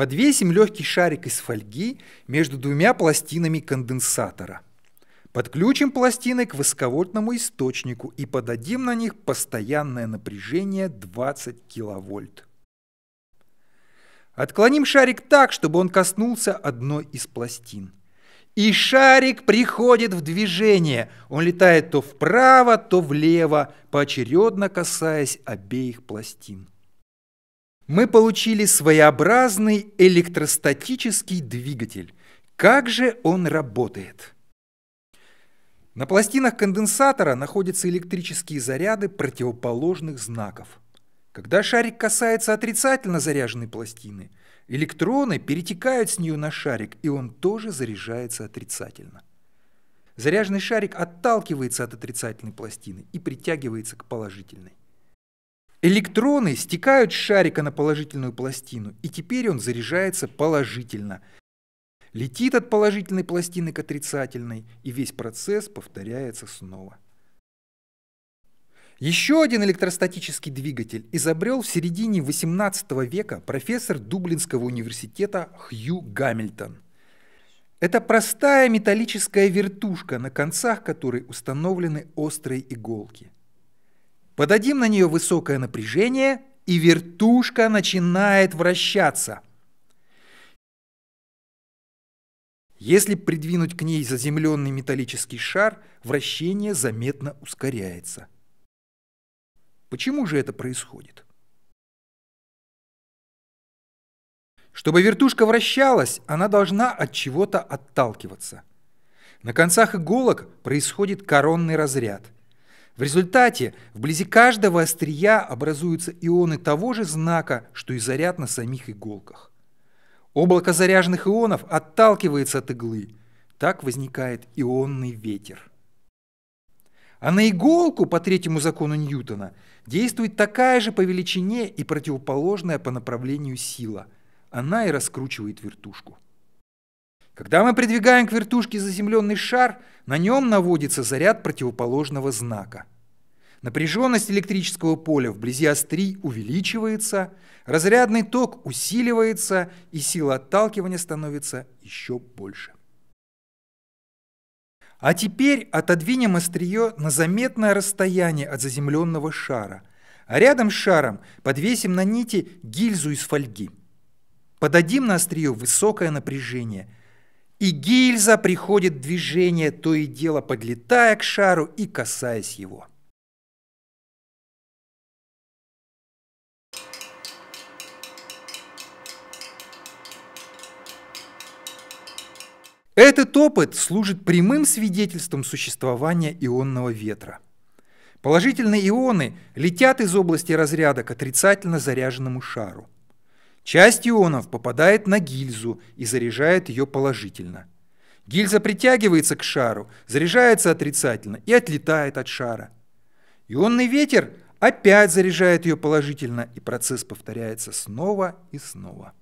Подвесим легкий шарик из фольги между двумя пластинами конденсатора. Подключим пластины к высоковольтному источнику и подадим на них постоянное напряжение 20 киловольт. Отклоним шарик так, чтобы он коснулся одной из пластин. И шарик приходит в движение. Он летает то вправо, то влево, поочередно касаясь обеих пластин мы получили своеобразный электростатический двигатель. Как же он работает? На пластинах конденсатора находятся электрические заряды противоположных знаков. Когда шарик касается отрицательно заряженной пластины, электроны перетекают с нее на шарик, и он тоже заряжается отрицательно. Заряженный шарик отталкивается от отрицательной пластины и притягивается к положительной. Электроны стекают с шарика на положительную пластину, и теперь он заряжается положительно. Летит от положительной пластины к отрицательной, и весь процесс повторяется снова. Еще один электростатический двигатель изобрел в середине XVIII века профессор Дублинского университета Хью Гамильтон. Это простая металлическая вертушка, на концах которой установлены острые иголки – Подадим на нее высокое напряжение, и вертушка начинает вращаться. Если придвинуть к ней заземленный металлический шар, вращение заметно ускоряется. Почему же это происходит? Чтобы вертушка вращалась, она должна от чего-то отталкиваться. На концах иголок происходит коронный разряд – в результате вблизи каждого острия образуются ионы того же знака, что и заряд на самих иголках. Облако заряженных ионов отталкивается от иглы. Так возникает ионный ветер. А на иголку, по третьему закону Ньютона, действует такая же по величине и противоположная по направлению сила. Она и раскручивает вертушку. Когда мы придвигаем к вертушке заземленный шар, на нем наводится заряд противоположного знака. Напряженность электрического поля вблизи острий увеличивается, разрядный ток усиливается, и сила отталкивания становится еще больше. А теперь отодвинем острие на заметное расстояние от заземленного шара, а рядом с шаром подвесим на нити гильзу из фольги. Подадим на острие высокое напряжение, и гильза приходит в движение, то и дело подлетая к шару и касаясь его. Этот опыт служит прямым свидетельством существования ионного ветра. Положительные ионы летят из области разряда к отрицательно заряженному шару. Часть ионов попадает на гильзу и заряжает ее положительно. Гильза притягивается к шару, заряжается отрицательно и отлетает от шара. Ионный ветер опять заряжает ее положительно, и процесс повторяется снова и снова.